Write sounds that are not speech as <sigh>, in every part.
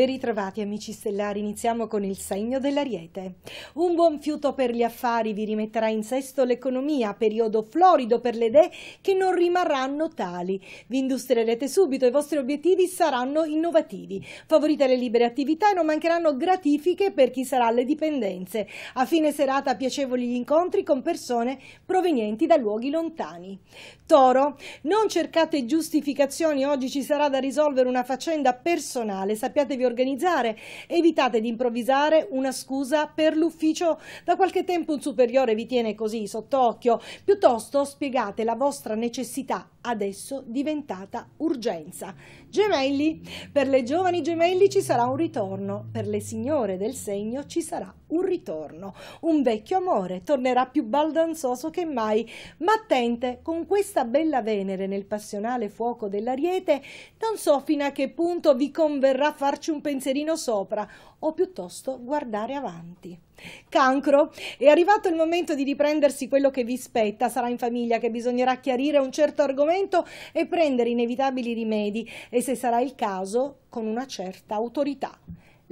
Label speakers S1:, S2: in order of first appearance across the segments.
S1: Ben ritrovati amici stellari, iniziamo con il segno dell'Ariete. Un buon fiuto per gli affari vi rimetterà in sesto l'economia, periodo florido per le idee che non rimarranno tali. Vi industrierete subito, i vostri obiettivi saranno innovativi. Favorite le libere attività e non mancheranno gratifiche per chi sarà alle dipendenze. A fine serata piacevoli gli incontri con persone provenienti da luoghi lontani. Toro, non cercate giustificazioni, oggi ci sarà da risolvere una faccenda personale, sappiatevi organizzare. Evitate di improvvisare una scusa per l'ufficio. Da qualche tempo un superiore vi tiene così sott'occhio. Piuttosto spiegate la vostra necessità adesso diventata urgenza. Gemelli, per le giovani gemelli ci sarà un ritorno, per le signore del segno ci sarà un ritorno. Un vecchio amore tornerà più baldanzoso che mai, ma attente, con questa bella Venere nel passionale fuoco dell'Ariete, non so fino a che punto vi converrà farci un pensierino sopra o piuttosto guardare avanti. Cancro, è arrivato il momento di riprendersi quello che vi spetta, sarà in famiglia che bisognerà chiarire un certo argomento e prendere inevitabili rimedi e se sarà il caso con una certa autorità.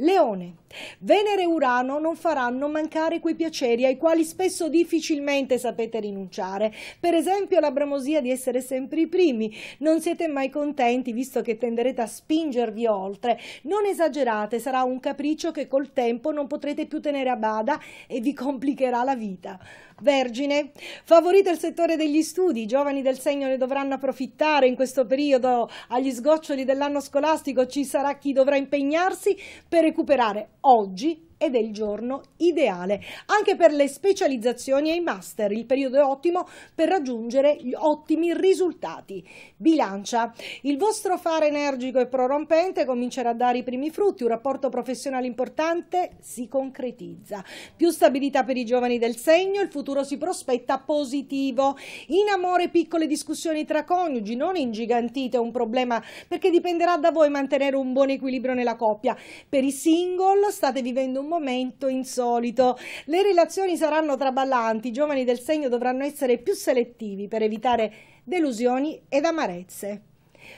S1: Leone. Venere e Urano non faranno mancare quei piaceri ai quali spesso difficilmente sapete rinunciare. Per esempio la bramosia di essere sempre i primi. Non siete mai contenti visto che tenderete a spingervi oltre. Non esagerate, sarà un capriccio che col tempo non potrete più tenere a bada e vi complicherà la vita. Vergine, favorite il settore degli studi, i giovani del segno ne dovranno approfittare in questo periodo agli sgoccioli dell'anno scolastico, ci sarà chi dovrà impegnarsi per recuperare oggi ed è il giorno ideale. Anche per le specializzazioni e i master, il periodo è ottimo per raggiungere gli ottimi risultati. Bilancia. Il vostro fare energico e prorompente comincerà a dare i primi frutti, un rapporto professionale importante si concretizza. Più stabilità per i giovani del segno, il futuro si prospetta positivo. In amore piccole discussioni tra coniugi, non ingigantite un problema perché dipenderà da voi mantenere un buon equilibrio nella coppia. Per i single state vivendo un momento insolito. Le relazioni saranno traballanti, i giovani del segno dovranno essere più selettivi per evitare delusioni ed amarezze.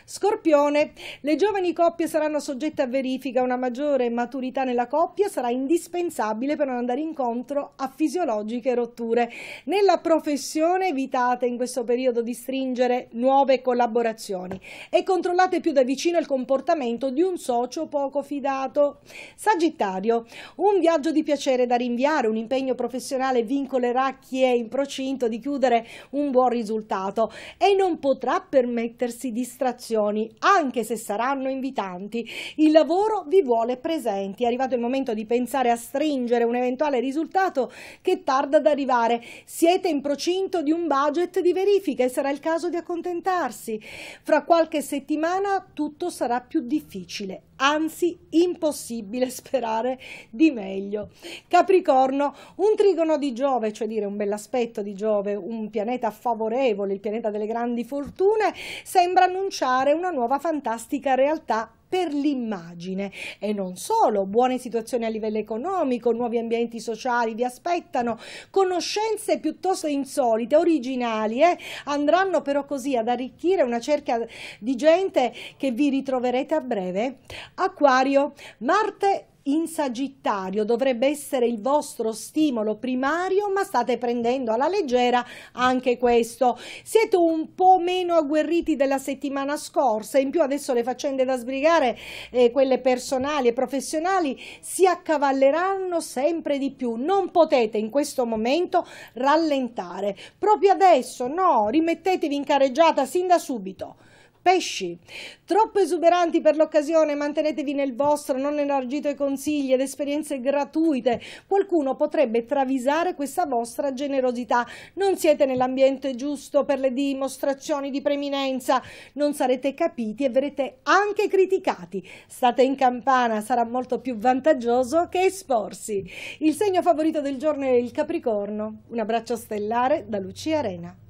S1: Scorpione, le giovani coppie saranno soggette a verifica, una maggiore maturità nella coppia sarà indispensabile per non andare incontro a fisiologiche rotture. Nella professione evitate in questo periodo di stringere nuove collaborazioni e controllate più da vicino il comportamento di un socio poco fidato. Sagittario, un viaggio di piacere da rinviare, un impegno professionale vincolerà chi è in procinto di chiudere un buon risultato e non potrà permettersi distrazioni conversazioni, anche se saranno invitanti. Il lavoro vi vuole presenti. È arrivato il momento di pensare a stringere un eventuale risultato che tarda ad arrivare. Siete in procinto di un budget di verifica e sarà il caso di accontentarsi. Fra qualche settimana tutto sarà più difficile anzi impossibile <laughs> sperare di meglio. Capricorno, un trigono di Giove, cioè dire un bell'aspetto di Giove, un pianeta favorevole, il pianeta delle grandi fortune, sembra annunciare una nuova fantastica realtà per l'immagine e non solo, buone situazioni a livello economico, nuovi ambienti sociali vi aspettano, conoscenze piuttosto insolite, originali, eh? andranno però così ad arricchire una cerca di gente che vi ritroverete a breve. Acquario, Marte in Sagittario dovrebbe essere il vostro stimolo primario, ma state prendendo alla leggera anche questo. Siete un po' meno agguerriti della settimana scorsa, in più adesso le faccende da sbrigare, eh, quelle personali e professionali, si accavalleranno sempre di più. Non potete in questo momento rallentare. Proprio adesso, no, rimettetevi in carreggiata sin da subito. Pesci, troppo esuberanti per l'occasione, mantenetevi nel vostro, non elargite consigli ed esperienze gratuite. Qualcuno potrebbe travisare questa vostra generosità. Non siete nell'ambiente giusto per le dimostrazioni di preminenza, non sarete capiti e verrete anche criticati. State in campana, sarà molto più vantaggioso che esporsi. Il segno favorito del giorno è il Capricorno. Un abbraccio stellare da Lucia Arena.